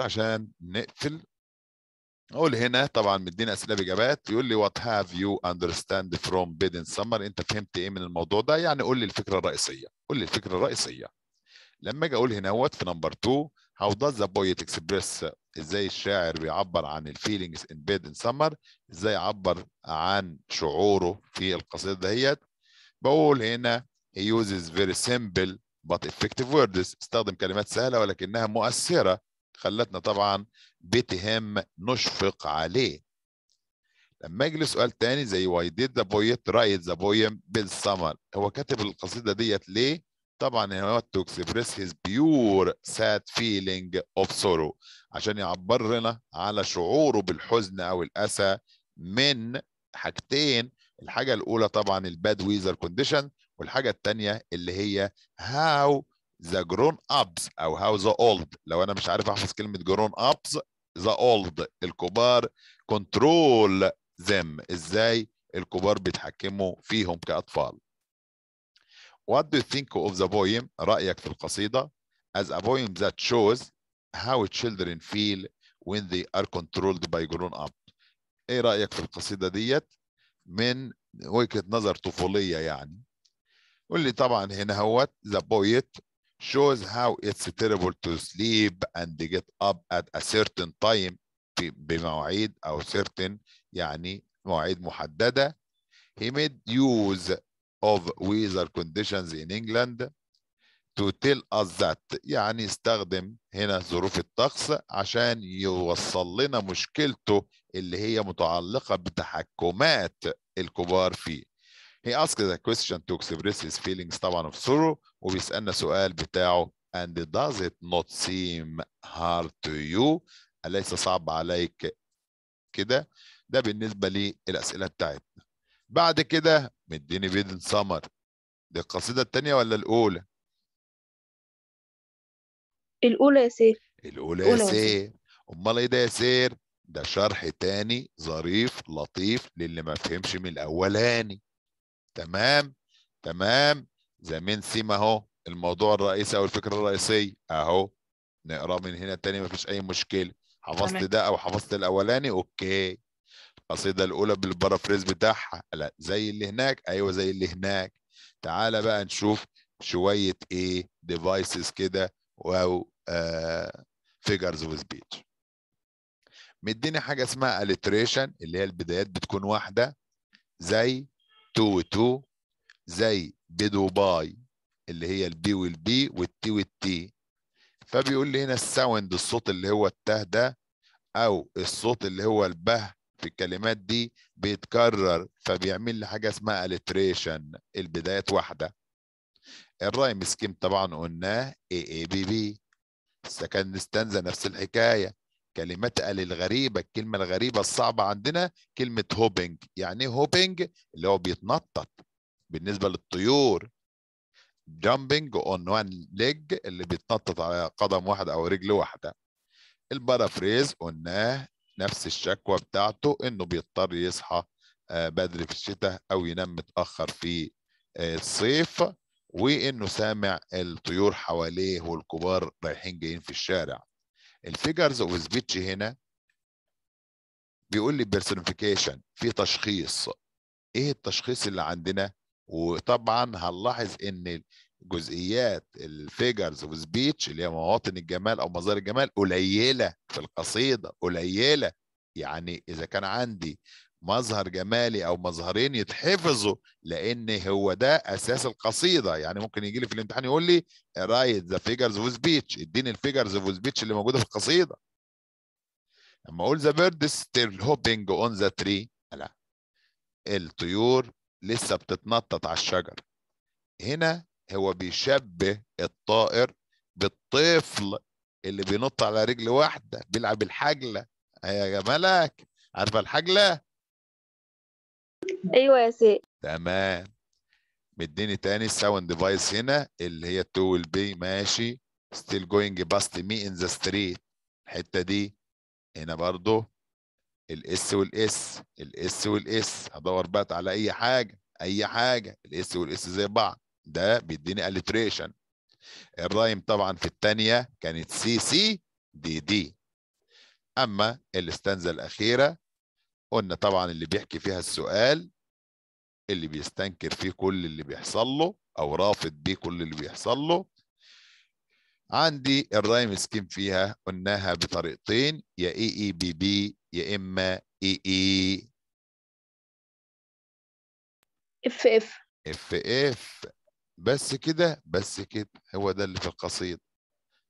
عشان نقفل اقول هنا طبعا مدينا اسئله باجابات يقول لي وات هاف يو اندرستاند فروم بيدن سمر انت فهمت ايه من الموضوع ده يعني قول لي الفكره الرئيسيه قول لي الفكره الرئيسيه لما اجي اقول هنا هوت في نمبر 2 هاو داز ذا بويت اكسبريس ازاي الشاعر بيعبر عن الفيلينجز ان بيدن سمر ازاي يعبر عن شعوره في القصيده دهيت بقول هنا he uses very simple but effective words استخدم كلمات سهله ولكنها مؤثره خلتنا طبعا بتهم نشفق عليه لما اجي سؤال تاني زي واي ديد ذا بويت رايت ذا بويم بالسمر هو كاتب القصيده ديت ليه؟ طبعا وات تو اكسبريس هيز بيور ساد فيلينج اوف سورو عشان يعبر لنا على شعوره بالحزن او الاسى من حاجتين الحاجه الاولى طبعا الباد ويزر كونديشن والحاجه الثانيه اللي هي هاو the grown ups او how the old لو انا مش عارف احفظ كلمه grown ups the old الكبار control them ازاي الكبار بيتحكموا فيهم كاطفال What do you think of the poem رأيك في القصيدة as a poem that shows how children feel when they are controlled by grown up ايه رأيك في القصيدة ديت من وجهة نظر طفولية يعني واللي طبعا هنا هوت the poet shows how it's terrible to sleep and get up at a certain time بمواعيد أو certain يعني مواعيد محددة he made use of weather conditions in England to tell us that يعني استخدم هنا ظروف الطقس عشان يوصل لنا مشكلته اللي هي متعلقة بتحكمات الكبار فيه He asks a question to express his feelings طبعا of sorrow وبيسألنا سؤال بتاعه and does it not seem hard to you أليس صعب عليك كده ده بالنسبة للأسئلة بتاعتنا بعد كده مديني بيدن سمر دي القصيدة التانية ولا الأولى؟ الأولى يا سير الأولى يا سير أمال إيه ده يا سير؟ ده شرح تاني ظريف لطيف للي ما فهمش من الأولاني تمام تمام زي من سيما اهو الموضوع الرئيسي او الفكره الرئيسيه اهو نقرا من هنا ما مفيش اي مشكله حفظت ده او حفظت الاولاني اوكي القصيده الاولى بالبارافريز بتاعها لا زي اللي هناك ايوه زي اللي هناك تعالى بقى نشوف شويه ايه ديفايسز كده او فيجرز وذ بيتش مديني حاجه اسمها اليتريشن اللي هي البدايات بتكون واحده زي 2 و2 زي بدوباي اللي هي البي والبي والتي والتي فبيقول لي هنا الساوند الصوت اللي هو التاه ده او الصوت اللي هو البه في الكلمات دي بيتكرر فبيعمل لي حاجه اسمها التريشن البدايات واحده الرايم سكيم طبعا قلناه اي اي بي بي السكند ستانزا نفس الحكايه كلمات الغريبة الكلمة الغريبة الصعبة عندنا كلمة هوبينج يعني ايه هوبينج اللي هو بيتنطط بالنسبة للطيور جامبينج اون وان ليج اللي بيتنطط على قدم واحد او رجل واحدة البارافريز قلناه نفس الشكوى بتاعته انه بيضطر يصحى آه، بدري في الشتاء او ينام متاخر في آه، الصيف وانه سامع الطيور حواليه والكبار رايحين جايين في الشارع الفيجرز اوف سبيتش هنا بيقول لي بيرسونيفيكيشن في تشخيص ايه التشخيص اللي عندنا وطبعا هنلاحظ ان جزئيات الفيجرز والسبيتش اللي هي مواطن الجمال او مظاهر الجمال قليله في القصيده قليله يعني اذا كان عندي مظهر جمالي او مظهرين يتحفظوا لان هو ده اساس القصيده يعني ممكن يجي لي في الامتحان يقول لي رايت ذا فيجرز اوف سبيتش اديني الفيجرز اوف سبيتش اللي موجوده في القصيده اما اقول ذا بيرد ستيل هوبينج اون ذا تري لا الطيور لسه بتتنطط على الشجر هنا هو بيشبه الطائر بالطفل اللي بينط على رجل واحده بيلعب الحجله يا ملك عارفه الحجله ايوه يا سي تمام مديني تاني الساوند ديفايس هنا اللي هي التو ويل بي ماشي ستيل جوينج باست مي ان ذا ستريت الحته دي هنا برضو الاس والاس الاس والاس هدور بقى على اي حاجه اي حاجه الاس والاس زي بعض ده بيديني التريشن الرايم طبعا في الثانيه كانت سي سي دي دي اما الاستنزه الاخيره قلنا طبعا اللي بيحكي فيها السؤال اللي بيستنكر فيه كل اللي بيحصل له او رافض بيه كل اللي بيحصل له عندي الرايم سكيم فيها قلناها بطريقتين يا اي اي بي بي يا اما اي اي اف اف اف اف بس كده بس كده هو ده اللي في القصيد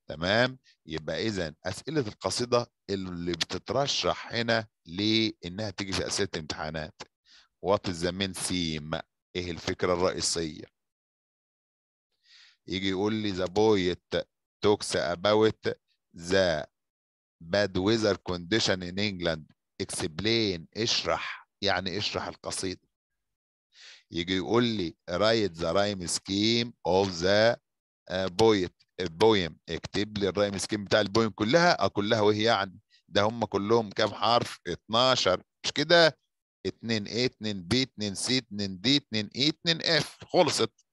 تمام يبقى اذا اسئله القصيده اللي بتترشح هنا لانها تيجي في اسئله الامتحانات وات ذا مين سيم ايه الفكره الرئيسيه يجي يقول لي ذا بويت توكس اباوت ذا باد ويذر كونديشن ان انجلاند اكسبلين اشرح يعني اشرح القصيده يجي يقول لي رايت ذا رايم سكيم اوف ذا بويت بويم اكتب لي الرايم سكيم بتاع البويم كلها اه كلها وهي يعني ده هم كلهم كام حرف 12 مش كده 2 A 2 B 2 C 2 D 2 E 2 F خلصت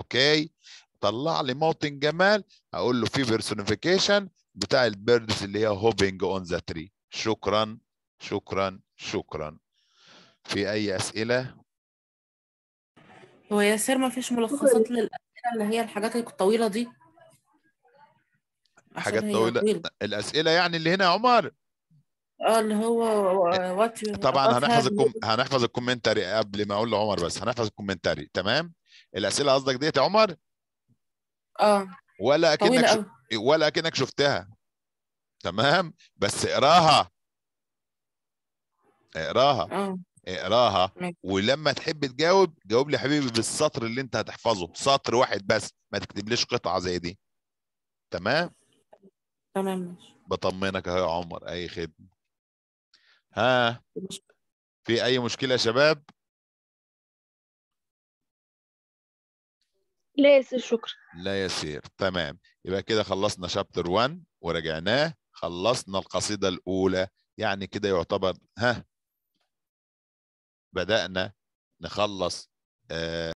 اوكي طلع لي موطن جمال هقول له في بيرسونيفيكيشن بتاع البيردز اللي هي هوبينج اون ذا تري شكرا شكرا شكرا في اي اسئله هو ياسر ما فيش ملخصات للاسئله اللي هي الحاجات الطويله دي حاجات طويلة. الأسئلة يعني اللي هنا يا عمر اه اللي هو طبعا هنحفظ الكم... هنحفظ الكومنتري قبل ما اقول لعمر بس هنحفظ الكومنتري تمام الاسئله قصدك ديت يا عمر اه ولا اكنك ش... ولا اكنك شفتها تمام بس اقراها اقراها آه. اقراها ولما تحب تجاوب جاوب لي حبيبي بالسطر اللي انت هتحفظه سطر واحد بس ما تكتبليش قطعه زي دي تمام تمام ماشي بطمنك اهو يا عمر اي خدمه ها في اي مشكله يا شباب لا يسير شكرا لا يسير تمام يبقى كده خلصنا شابتر 1 وراجعناه خلصنا القصيده الاولى يعني كده يعتبر ها بدانا نخلص آه